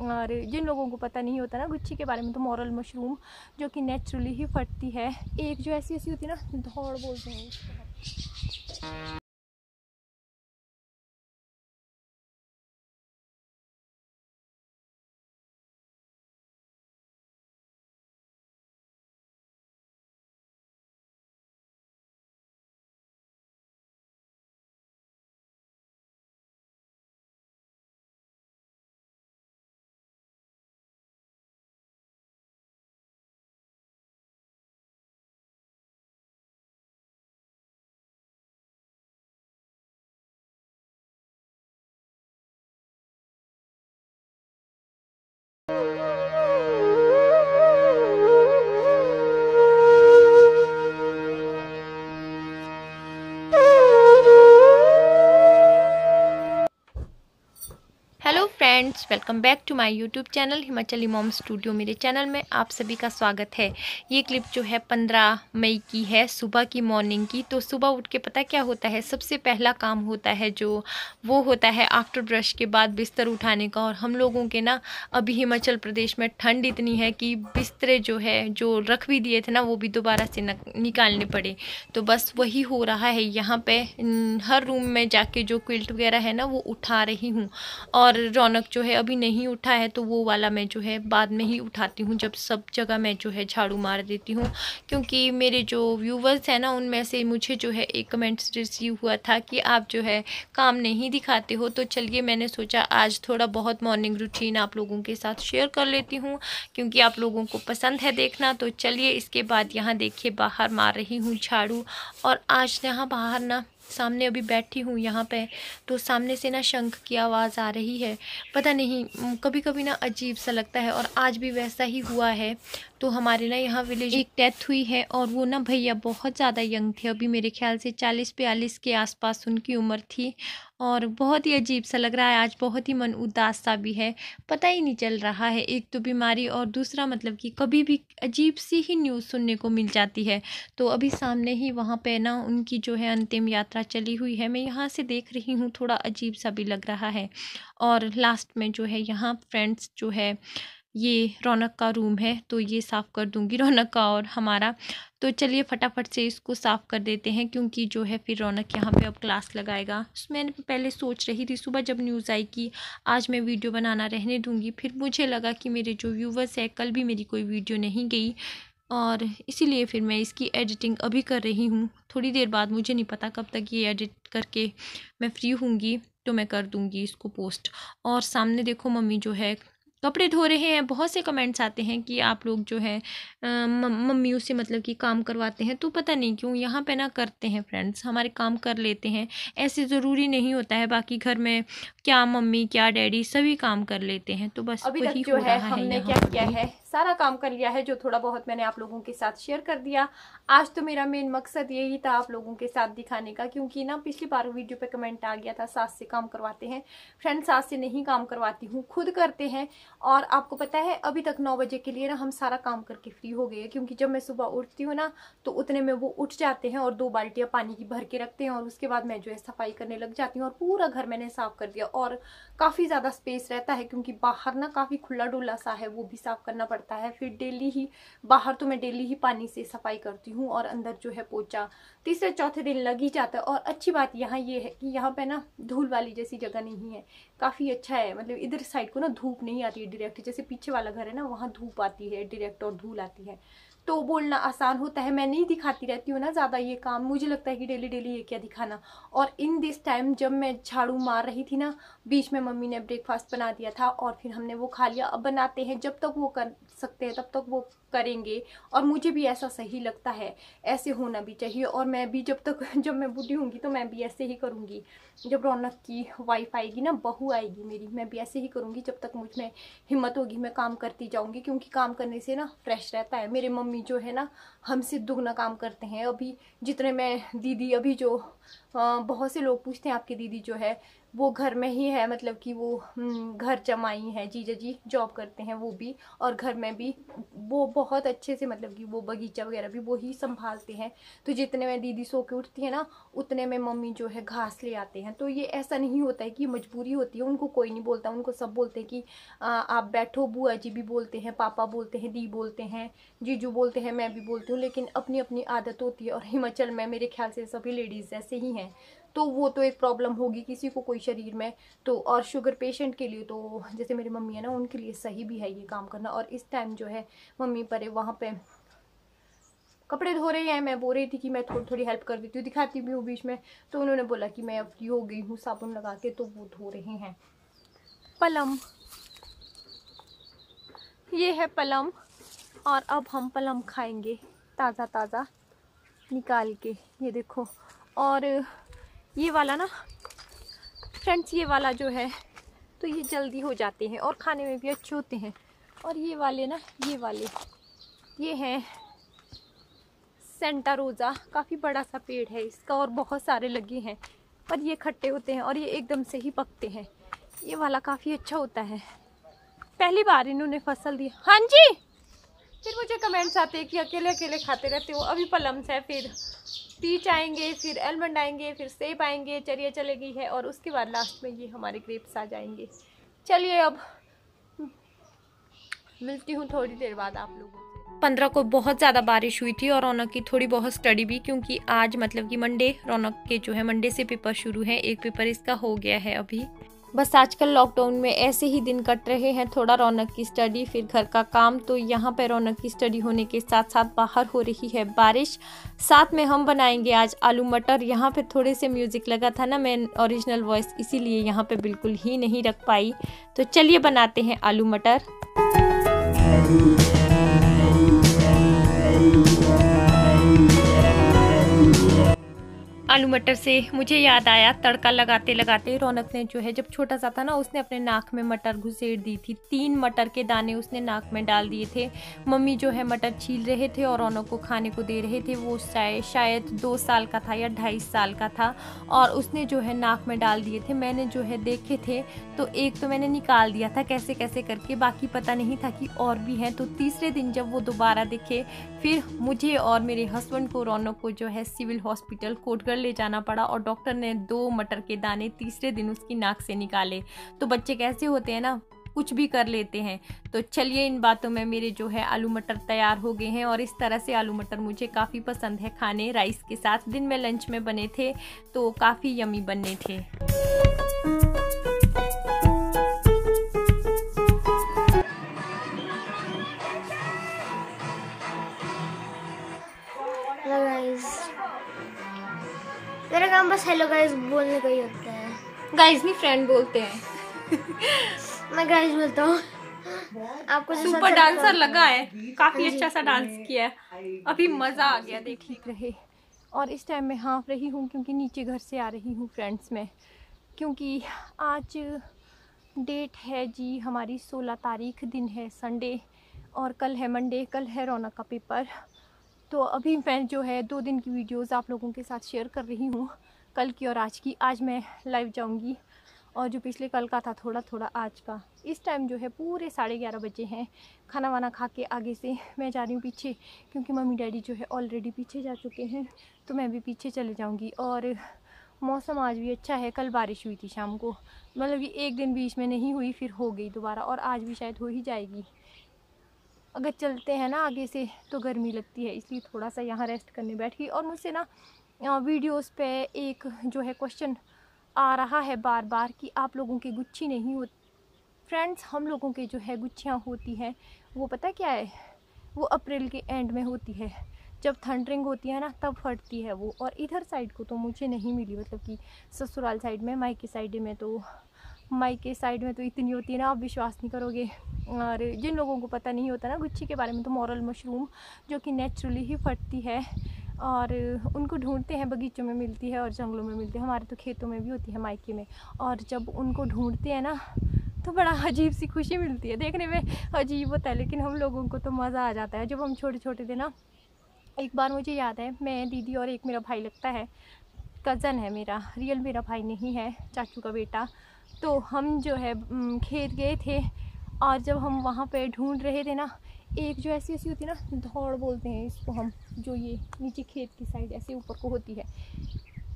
और जिन लोगों को पता नहीं होता ना गुच्छी के बारे में तो मॉरल मशरूम जो कि नेचुरली ही फटती है एक जो ऐसी ऐसी होती है ना धौड़ बोलते हैं welcome back to my YouTube channel Himachali mom studio मेरे चैनल में आप सभी का स्वागत है ये क्लिप जो है पंद्रह मई की है सुबह की मॉर्निंग की तो सुबह उठ के पता क्या होता है सबसे पहला काम होता है जो वो होता है आफ्टर ब्रश के बाद बिस्तर उठाने का और हम लोगों के ना अभी हिमाचल प्रदेश में ठंड इतनी है कि बिस्तरे जो है जो रख भी दिए थे ना वो भी दोबारा से निकालने पड़े तो बस वही हो रहा है यहाँ पर हर रूम में जाके जो क्विल्ट वगैरह है ना वो उठा रही हूँ और रौनक जो है अभी कोई नहीं उठा है तो वो वाला मैं जो है बाद में ही उठाती हूँ जब सब जगह मैं जो है झाड़ू मार देती हूँ क्योंकि मेरे जो व्यूवर्स हैं ना उनमें से मुझे जो है एक कमेंट्स रिसीव हुआ था कि आप जो है काम नहीं दिखाते हो तो चलिए मैंने सोचा आज थोड़ा बहुत मॉर्निंग रूटीन आप लोगों के साथ शेयर कर लेती हूँ क्योंकि आप लोगों को पसंद है देखना तो चलिए इसके बाद यहाँ देखिए बाहर मार रही हूँ झाड़ू और आज यहाँ बाहर ना सामने अभी बैठी हूँ यहाँ पे तो सामने से ना शंख की आवाज़ आ रही है पता नहीं कभी कभी ना अजीब सा लगता है और आज भी वैसा ही हुआ है तो हमारे ना यहाँ विलेज एक डेथ हुई है और वो ना भैया बहुत ज़्यादा यंग थे अभी मेरे ख्याल से चालीस बयालीस के आसपास उनकी उम्र थी और बहुत ही अजीब सा लग रहा है आज बहुत ही मन उदास सा भी है पता ही नहीं चल रहा है एक तो बीमारी और दूसरा मतलब कि कभी भी अजीब सी ही न्यूज़ सुनने को मिल जाती है तो अभी सामने ही वहाँ पे ना उनकी जो है अंतिम यात्रा चली हुई है मैं यहाँ से देख रही हूँ थोड़ा अजीब सा भी लग रहा है और लास्ट में जो है यहाँ फ्रेंड्स जो है ये रौनक का रूम है तो ये साफ़ कर दूंगी रौनक का और हमारा तो चलिए फटाफट से इसको साफ़ कर देते हैं क्योंकि जो है फिर रौनक यहाँ पे अब क्लास लगाएगा मैंने पहले सोच रही थी सुबह जब न्यूज़ आई कि आज मैं वीडियो बनाना रहने दूँगी फिर मुझे लगा कि मेरे जो व्यूवर्स है कल भी मेरी कोई वीडियो नहीं गई और इसीलिए फिर मैं इसकी एडिटिंग अभी कर रही हूँ थोड़ी देर बाद मुझे नहीं पता कब तक ये एडिट करके मैं फ्री हूँगी तो मैं कर दूँगी इसको पोस्ट और सामने देखो मम्मी जो है कपड़े धो रहे हैं बहुत से कमेंट्स आते हैं कि आप लोग जो है मम्मियों से मतलब कि काम करवाते हैं तो पता नहीं क्यों यहाँ पे ना करते हैं फ्रेंड्स हमारे काम कर लेते हैं ऐसे ज़रूरी नहीं होता है बाकी घर में क्या मम्मी क्या डैडी सभी काम कर लेते हैं तो बस अभी तक जो है हमने क्या किया है सारा काम कर लिया है जो थोड़ा बहुत मैंने आप लोगों के साथ शेयर कर दिया आज तो मेरा मेन मकसद यही था आप लोगों के साथ दिखाने का क्योंकि ना पिछली बार वीडियो पे कमेंट आ गया था सास से काम करवाते हैं फ्रेंड सास से नहीं काम करवाती हूँ खुद करते हैं और आपको पता है अभी तक नौ बजे के लिए ना हम सारा काम करके फ्री हो गए क्योंकि जब मैं सुबह उठती हूँ ना तो उतने में वो उठ जाते हैं और दो बाल्टियाँ पानी की भर के रखते हैं और उसके बाद मैं जो है सफाई करने लग जाती हूँ और पूरा घर मैंने साफ कर दिया और काफ़ी ज़्यादा स्पेस रहता है क्योंकि बाहर ना काफ़ी खुला डुला सा है वो भी साफ करना पड़ता पड़ता है फिर डेली ही बाहर तो मैं डेली ही पानी से सफाई करती हूँ और अंदर जो है पोचा तीसरे चौथे दिन लग ही जाता है और अच्छी बात यहाँ ये है कि यहाँ पे ना धूल वाली जैसी जगह नहीं है काफ़ी अच्छा है मतलब इधर साइड को ना धूप नहीं आती है डिरेक्ट जैसे पीछे वाला घर है ना वहाँ धूप आती है डिरेक्ट और धूल आती है तो बोलना आसान होता है मैं नहीं दिखाती रहती हूँ ना ज़्यादा ये काम मुझे लगता है कि डेली डेली ये क्या दिखाना और इन दिस टाइम जब मैं झाड़ू मार रही थी ना बीच में मम्मी ने ब्रेकफास्ट बना दिया था और फिर हमने वो खा लिया अब बनाते हैं जब तक वो कर सकते हैं तब तक वो करेंगे और मुझे भी ऐसा सही लगता है ऐसे होना भी चाहिए और मैं भी जब तक जब मैं बूढ़ी होंगी तो मैं भी ऐसे ही करूँगी जब रौनक की वाइफ आएगी ना बहू आएगी मेरी मैं भी ऐसे ही करूँगी जब तक मुझ में हिम्मत होगी मैं काम करती जाऊँगी क्योंकि काम करने से ना फ्रेश रहता है मेरे मम्मी जो है ना हमसे दुगना काम करते हैं अभी जितने मैं दीदी अभी जो बहुत से लोग पूछते हैं आपकी दीदी जो है वो घर में ही है मतलब कि वो हम्म, घर जमाई है जीजा जी जॉब करते हैं वो भी और घर में भी वो बहुत अच्छे से मतलब कि वो बगीचा वगैरह भी वो ही संभालते हैं तो जितने में दीदी सो के उठती है ना उतने में मम्मी जो है घास ले आते हैं तो ये ऐसा नहीं होता है कि मजबूरी होती है उनको कोई नहीं बोलता उनको सब बोलते हैं कि आ, आप बैठो बुआ जी भी बोलते हैं पापा बोलते हैं दी बोलते हैं जीजू बोलते हैं मैं भी बोलती हूँ लेकिन अपनी अपनी आदत होती है और हिमाचल में मेरे ख्याल से सभी लेडीज़ ऐसे ही हैं तो वो तो एक प्रॉब्लम होगी किसी को कोई शरीर में तो और शुगर पेशेंट के लिए तो जैसे मेरी मम्मी है ना उनके लिए सही भी है ये काम करना और इस टाइम जो है मम्मी परे वहाँ पे कपड़े धो रहे हैं मैं बोल रही थी कि मैं थोड़ी थोड़ी हेल्प कर देती हूँ दिखाती भी हूँ बीच में तो उन्होंने बोला कि मैं अब फ्री हो गई हूँ साबुन लगा के तो वो धो रहे हैं पलम ये है पलम और अब हम पलम खाएंगे ताज़ा ताज़ा निकाल के ये देखो और ये वाला ना फ्रेंड्स ये वाला जो है तो ये जल्दी हो जाते हैं और खाने में भी अच्छे होते हैं और ये वाले ना ये वाले ये हैं सेंटा रोज़ा काफ़ी बड़ा सा पेड़ है इसका और बहुत सारे लगे हैं पर ये खट्टे होते हैं और ये एकदम से ही पकते हैं ये वाला काफ़ी अच्छा होता है पहली बार इन्होंने फसल दी हाँ जी फिर मुझे कमेंट्स आते हैं कि अकेले अकेले खाते रहते हो अभी पलम्स है फिर पीच आएंगे फिर एलमंड आएंगे फिर सेब आएंगे चरिया चलेगी है और उसके बाद लास्ट में ये हमारे ग्रेप्स आ जाएंगे चलिए अब मिलती हूँ थोड़ी देर बाद आप लोगों पंद्रह को बहुत ज़्यादा बारिश हुई थी और रौनक की थोड़ी बहुत स्टडी भी क्योंकि आज मतलब कि मंडे रौनक के जो है मंडे से पेपर शुरू है एक पेपर इसका हो गया है अभी बस आजकल लॉकडाउन में ऐसे ही दिन कट रहे हैं थोड़ा रौनक की स्टडी फिर घर का काम तो यहाँ पर रौनक की स्टडी होने के साथ साथ बाहर हो रही है बारिश साथ में हम बनाएंगे आज आलू मटर यहाँ पे थोड़े से म्यूज़िक लगा था ना मैं ओरिजिनल वॉइस इसीलिए यहाँ पे बिल्कुल ही नहीं रख पाई तो चलिए बनाते हैं आलू मटर आलू मटर से मुझे याद आया तड़का लगाते लगाते रौनक ने जो है जब छोटा सा था ना उसने अपने नाक में मटर घुसेड़ दी थी तीन मटर के दाने उसने नाक में डाल दिए थे मम्मी जो है मटर छील रहे थे और रौनक को खाने को दे रहे थे वो शायद शायद दो साल का था या ढाई साल का था और उसने जो है नाक में डाल दिए थे मैंने जो है देखे थे तो एक तो मैंने निकाल दिया था कैसे कैसे करके बाकी पता नहीं था कि और भी हैं तो तीसरे दिन जब वो दोबारा दिखे फिर मुझे और मेरे हस्बैंड को रौनक को जो है सिविल हॉस्पिटल कोटगढ़ ले जाना पड़ा और डॉक्टर ने दो मटर के दाने तीसरे दिन उसकी नाक से निकाले तो बच्चे कैसे होते हैं ना कुछ भी कर लेते हैं तो चलिए इन बातों में मेरे जो है आलू मटर तैयार हो गए हैं और इस तरह से आलू मटर मुझे काफ़ी पसंद है खाने राइस के साथ दिन में लंच में बने थे तो काफ़ी यमी बने थे बस हेलो गाइस बोलने का ही होता है गाइस नहीं फ्रेंड बोलते हैं मैं गाइस बोलता हूँ आपको सुपर डांसर अच्छा लगा है काफी हाँ अच्छा सा डांस किया है अभी मजा आ गया देख रहे और इस टाइम मैं हाँफ रही हूँ क्योंकि नीचे घर से आ रही हूँ फ्रेंड्स में क्योंकि आज डेट है जी हमारी 16 तारीख दिन है संडे और कल है मंडे कल है रौनक का पेपर तो अभी मैं जो है दो दिन की वीडियोस आप लोगों के साथ शेयर कर रही हूँ कल की और आज की आज मैं लाइव जाऊँगी और जो पिछले कल का था थोड़ा थोड़ा आज का इस टाइम जो है पूरे साढ़े ग्यारह बजे हैं खाना वाना खा के आगे से मैं जा रही हूँ पीछे क्योंकि मम्मी डैडी जो है ऑलरेडी पीछे जा चुके हैं तो मैं भी पीछे चले जाऊँगी और मौसम आज भी अच्छा है कल बारिश हुई थी शाम को मतलब कि एक दिन बीच में नहीं हुई फिर हो गई दोबारा और आज भी शायद हो ही जाएगी अगर चलते हैं ना आगे से तो गर्मी लगती है इसलिए थोड़ा सा यहाँ रेस्ट करने बैठ गई और मुझसे ना वीडियोस पे एक जो है क्वेश्चन आ रहा है बार बार कि आप लोगों के गुच्छी नहीं होती फ्रेंड्स हम लोगों के जो है गुच्छियाँ होती हैं वो पता क्या है वो अप्रैल के एंड में होती है जब थंडरिंग होती है ना तब फटती है वो और इधर साइड को तो मुझे नहीं मिली मतलब कि ससुराल साइड में माई के साइड में तो माई के साइड में तो इतनी होती है ना आप विश्वास नहीं करोगे और जिन लोगों को पता नहीं होता ना गुच्छी के बारे में तो मॉरल मशरूम जो कि नेचुरली ही फटती है और उनको ढूंढते हैं बगीचों में मिलती है और जंगलों में मिलती है हमारे तो खेतों में भी होती है मायके में और जब उनको ढूंढते हैं ना तो बड़ा अजीब सी खुशी मिलती है देखने में अजीब होता है लेकिन हम लोगों को तो मज़ा आ जाता है जब हम छोटे छोटे थे ना एक बार मुझे याद है मैं दीदी और एक मेरा भाई लगता है कज़न है मेरा रियल मेरा भाई नहीं है चाचू का बेटा तो हम जो है खेत गए थे और जब हम वहाँ पर ढूंढ रहे थे ना एक जो ऐसी ऐसी होती है ना धौड़ बोलते हैं इसको हम जो ये नीचे खेत की साइड ऐसे ऊपर को होती है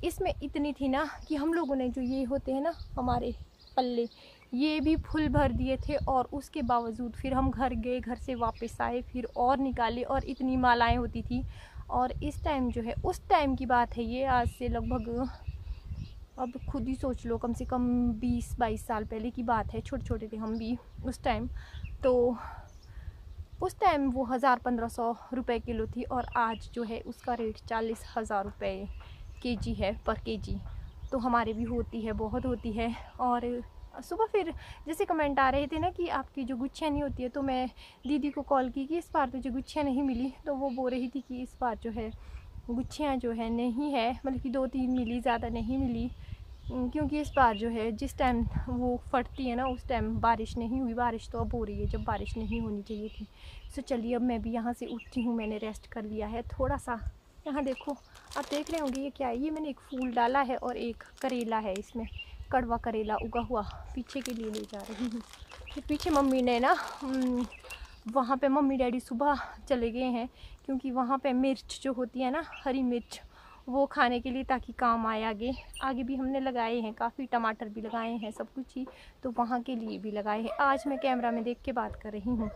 इसमें इतनी थी ना कि हम लोगों ने जो ये होते हैं ना हमारे पल्ले ये भी फुल भर दिए थे और उसके बावजूद फिर हम घर गए घर से वापस आए फिर और निकाले और इतनी मालाएं होती थी और इस टाइम जो है उस टाइम की बात है ये आज से लगभग अब खुद ही सोच लो कम से कम 20-22 साल पहले की बात है छोटे छोटे थे हम भी उस टाइम तो उस टाइम वो हज़ार पंद्रह सौ रुपये किलो थी और आज जो है उसका रेट चालीस हज़ार रुपये के जी है पर के जी तो हमारे भी होती है बहुत होती है और सुबह फिर जैसे कमेंट आ रहे थे ना कि आपकी जो गुच्छियाँ नहीं होती है तो मैं दीदी को कॉल की कि इस बार तुझे गुच्छियाँ नहीं मिली तो वो बोल रही थी कि इस बार जो है गुच्छियाँ जो है नहीं है मतलब कि दो तीन मिली ज़्यादा नहीं मिली हम्म, क्योंकि इस बार जो है जिस टाइम वो फटती है ना उस टाइम बारिश नहीं हुई बारिश तो अब हो रही है जब बारिश नहीं होनी चाहिए थी सो चलिए अब मैं भी यहाँ से उठती हूँ मैंने रेस्ट कर लिया है थोड़ा सा यहाँ देखो आप देख रहे होंगे ये क्या है ये मैंने एक फूल डाला है और एक करेला है इसमें कड़वा करेला उगा हुआ पीछे के लिए ले जा रही हूँ फिर पीछे मम्मी ने ना हम्म, वहाँ पे मम्मी डैडी सुबह चले गए हैं क्योंकि वहाँ पे मिर्च जो होती है ना हरी मिर्च वो खाने के लिए ताकि काम आए आगे आगे भी हमने लगाए हैं काफ़ी टमाटर भी लगाए हैं सब कुछ ही तो वहाँ के लिए भी लगाए हैं आज मैं कैमरा में देख के बात कर रही हूँ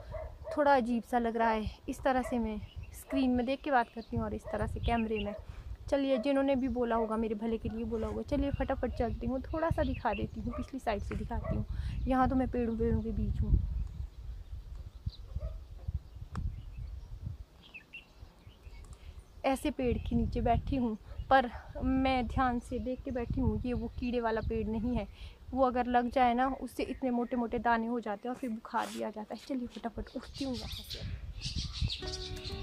थोड़ा अजीब सा लग रहा है इस तरह से मैं स्क्रीन में देख के बात करती हूँ और इस तरह से कैमरे में चलिए जिन्होंने भी बोला होगा मेरे भले के लिए बोला होगा चलिए फटाफट चलती हूँ थोड़ा सा दिखा देती हूँ पिछली साइड से दिखाती हूँ यहाँ तो मैं पेड़ों पेड़ों के बीच हूँ ऐसे पेड़ के नीचे बैठी हूँ पर मैं ध्यान से देख के बैठी हूँ ये वो कीड़े वाला पेड़ नहीं है वो अगर लग जाए ना उससे इतने मोटे मोटे दाने हो जाते हैं और फिर बुखार भी आ जाता है चलिए फटाफट उठती हूँ यहाँ से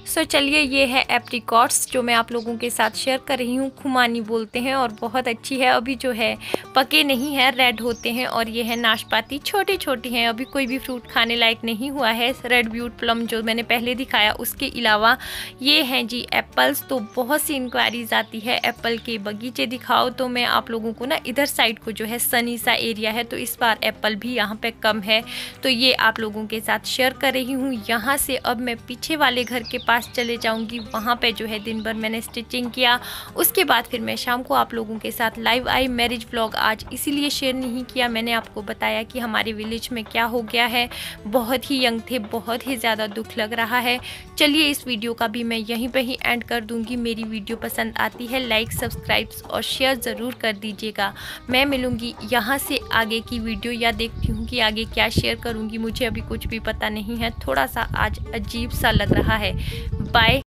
सो so, चलिए ये है एप्रिकॉट्स जो मैं आप लोगों के साथ शेयर कर रही हूँ खुमानी बोलते हैं और बहुत अच्छी है अभी जो है पके नहीं है रेड होते हैं और ये है नाशपाती छोटे छोटे हैं अभी कोई भी फ्रूट खाने लायक नहीं हुआ है रेड ब्यूट प्लम जो मैंने पहले दिखाया उसके अलावा ये हैं जी एप्पल्स तो बहुत सी इंक्वायरीज आती है एप्पल के बगीचे दिखाओ तो मैं आप लोगों को ना इधर साइड को जो है सनी सा एरिया है तो इस बार एप्पल भी यहाँ पर कम है तो ये आप लोगों के साथ शेयर कर रही हूँ यहाँ से अब मैं पीछे वाले घर के पास चले जाऊँगी वहाँ पर जो है दिन भर मैंने स्टिचिंग किया उसके बाद फिर मैं शाम को आप लोगों के साथ लाइव आई मैरिज ब्लॉग आज इसीलिए शेयर नहीं किया मैंने आपको बताया कि हमारे विलेज में क्या हो गया है बहुत ही यंग थे बहुत ही ज़्यादा दुख लग रहा है चलिए इस वीडियो का भी मैं यहीं पर ही एंड कर दूँगी मेरी वीडियो पसंद आती है लाइक सब्सक्राइब्स और शेयर ज़रूर कर दीजिएगा मैं मिलूँगी यहाँ से आगे की वीडियो या देखती हूँ कि आगे क्या शेयर करूँगी मुझे अभी कुछ भी पता नहीं है थोड़ा सा आज अजीब सा लग रहा है बाय